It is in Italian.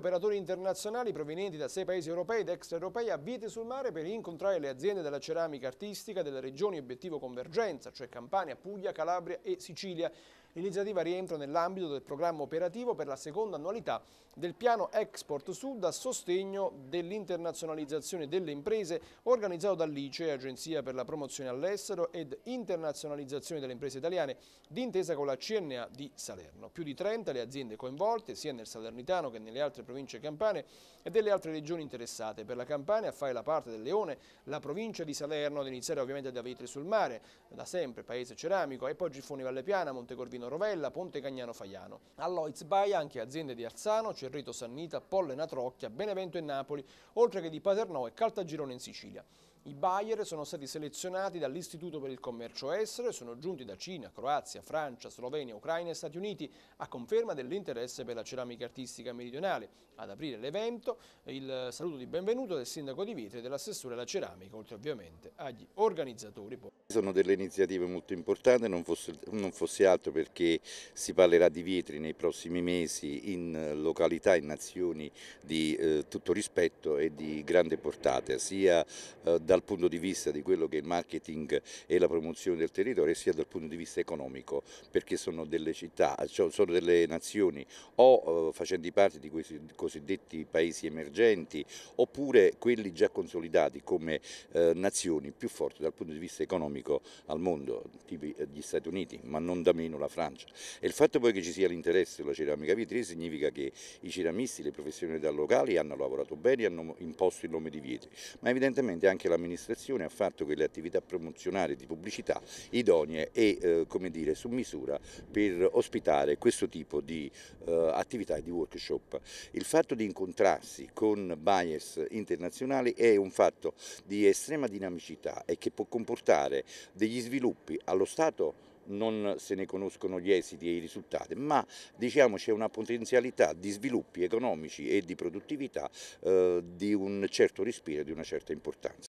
Operatori internazionali provenienti da sei paesi europei ed extraeuropei a Vite sul Mare per incontrare le aziende della ceramica artistica delle regioni obiettivo convergenza, cioè Campania, Puglia, Calabria e Sicilia. L'iniziativa rientra nell'ambito del programma operativo per la seconda annualità del piano Export Sud a sostegno dell'internazionalizzazione delle imprese organizzato dall'ICE, Agenzia per la promozione all'estero ed internazionalizzazione delle imprese italiane, d'intesa con la CNA di Salerno. Più di 30 le aziende coinvolte sia nel Salernitano che nelle altre province province campane e delle altre regioni interessate. Per la Campania fai la parte del Leone la provincia di Salerno, ad iniziare ovviamente da Vetri sul Mare, da sempre Paese Ceramico, e poi Giffoni Valle Piana, Montecorvino Rovella, Ponte Cagnano Faiano. Alloiz Baia anche aziende di Arzano, Cerrito Sannita, Pollena Trocchia, Benevento e Napoli, oltre che di Paternò e Caltagirone in Sicilia. I buyer sono stati selezionati dall'Istituto per il Commercio Estero e sono giunti da Cina, Croazia, Francia, Slovenia, Ucraina e Stati Uniti a conferma dell'interesse per la ceramica artistica meridionale. Ad aprire l'evento il saluto di benvenuto del Sindaco di Vitri e dell'assessore alla ceramica, oltre ovviamente agli organizzatori. Sono delle iniziative molto importanti, non fosse, non fosse altro perché si parlerà di Vietri nei prossimi mesi in località, in nazioni di eh, tutto rispetto e di grande portata, sia eh, dal punto di vista di quello che è il marketing e la promozione del territorio, sia dal punto di vista economico, perché sono delle città, cioè, sono delle nazioni o eh, facenti parte di questi cosiddetti paesi emergenti oppure quelli già consolidati come eh, nazioni più forti dal punto di vista economico al mondo, tipi eh, gli Stati Uniti, ma non da meno la Francia. E il fatto poi che ci sia l'interesse sulla ceramica Vietri significa che i ceramisti, le professionalità locali hanno lavorato bene hanno imposto il nome di Vietri, ma evidentemente anche la amministrazione ha fatto quelle attività promozionali di pubblicità idonee e eh, come dire, su misura per ospitare questo tipo di eh, attività e di workshop. Il fatto di incontrarsi con bias internazionali è un fatto di estrema dinamicità e che può comportare degli sviluppi allo Stato non se ne conoscono gli esiti e i risultati, ma diciamo c'è una potenzialità di sviluppi economici e di produttività eh, di un certo respiro e di una certa importanza.